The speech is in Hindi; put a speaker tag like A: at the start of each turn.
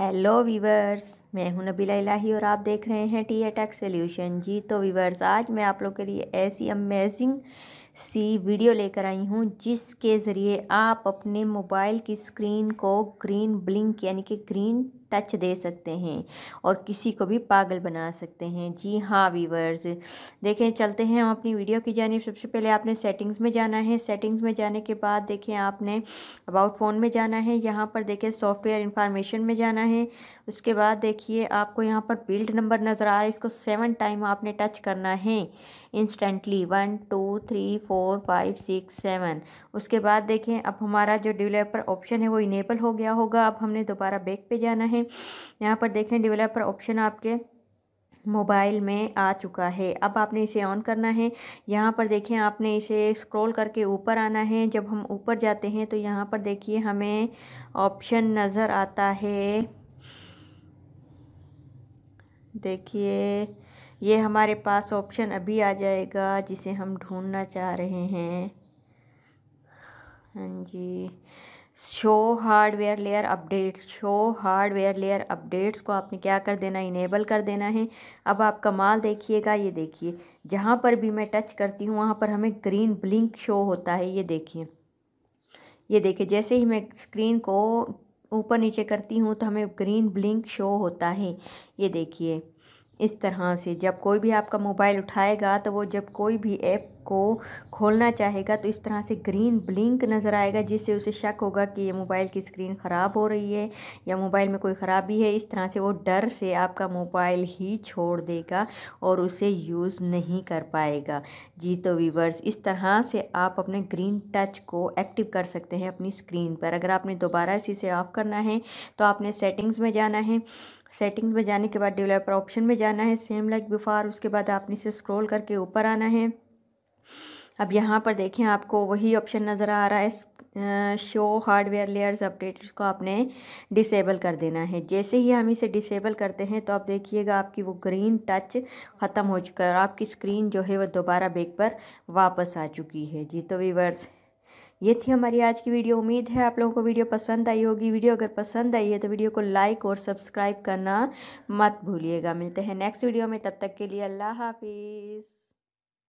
A: हेलो वीवर्स मैं हूं नबीला इलाही और आप देख रहे हैं टी अटैक सोल्यूशन जी तो वीवर्स आज मैं आप लोग के लिए ऐसी अमेजिंग सी वीडियो लेकर आई हूं जिसके ज़रिए आप अपने मोबाइल की स्क्रीन को ग्रीन ब्लिंक यानी कि ग्रीन टच दे सकते हैं और किसी को भी पागल बना सकते हैं जी हाँ वीवर्स देखें चलते हैं हम अपनी वीडियो की जानी सबसे पहले आपने सेटिंग्स में जाना है सेटिंग्स में जाने के बाद देखें आपने अबाउट फ़ोन में जाना है यहाँ पर देखें सॉफ्टवेयर इंफॉर्मेशन में जाना है उसके बाद देखिए आपको यहाँ पर बिल्ड नंबर नज़र आ रहा है इसको सेवन टाइम आपने टच करना है instantly one two three four five six seven उसके बाद देखें अब हमारा जो डिवेलपर ऑप्शन है वो इनेबल हो गया होगा अब हमने दोबारा बैक पे जाना है है यहाँ पर देखें डेवलपर ऑप्शन आपके मोबाइल में आ चुका है अब आपने इसे ऑन करना है यहाँ पर देखें आपने इसे स्क्रॉल करके ऊपर आना है जब हम ऊपर जाते हैं तो यहाँ पर देखिए हमें ऑप्शन नज़र आता है देखिए ये हमारे पास ऑप्शन अभी आ जाएगा जिसे हम ढूंढना चाह रहे हैं हाँ जी show hardware layer updates show hardware layer updates को आपने क्या कर देना है इनेबल कर देना है अब आप कमाल देखिएगा ये देखिए जहाँ पर भी मैं टच करती हूँ वहाँ पर हमें ग्रीन ब्लिंक शो होता है ये देखिए ये देखिए जैसे ही मैं स्क्रीन को ऊपर नीचे करती हूँ तो हमें ग्रीन ब्लिंक शो होता है ये देखिए इस तरह से जब कोई भी आपका मोबाइल उठाएगा तो वो जब कोई भी ऐप को खोलना चाहेगा तो इस तरह से ग्रीन ब्लिंक नज़र आएगा जिससे उसे शक होगा कि ये मोबाइल की स्क्रीन ख़राब हो रही है या मोबाइल में कोई ख़राबी है इस तरह से वो डर से आपका मोबाइल ही छोड़ देगा और उसे यूज़ नहीं कर पाएगा जी तो वीवर्स इस तरह से आप अपने ग्रीन टच को एक्टिव कर सकते हैं अपनी स्क्रीन पर अगर आपने दोबारा इसी से ऑफ़ करना है तो आपने सेटिंग्स में जाना है सेटिंग्स में जाने के बाद डेवलपर ऑप्शन में जाना है सेम लाइक बिफार उसके बाद आपने इसे स्क्रॉल करके ऊपर आना है अब यहाँ पर देखें आपको वही ऑप्शन नज़र आ रहा है शो हार्डवेयर लेयर्स अपडेट को आपने डिसेबल कर देना है जैसे ही हम इसे डिसेबल करते हैं तो आप देखिएगा आपकी वो ग्रीन टच ख़त्म हो चुका है और आपकी स्क्रीन जो है वह दोबारा बेक पर वापस आ चुकी है जी तो वीवर्स ये थी हमारी आज की वीडियो उम्मीद है आप लोगों को वीडियो पसंद आई होगी वीडियो अगर पसंद आई है तो वीडियो को लाइक और सब्सक्राइब करना मत भूलिएगा मिलते हैं नेक्स्ट वीडियो में तब तक के लिए अल्लाह हाफिज़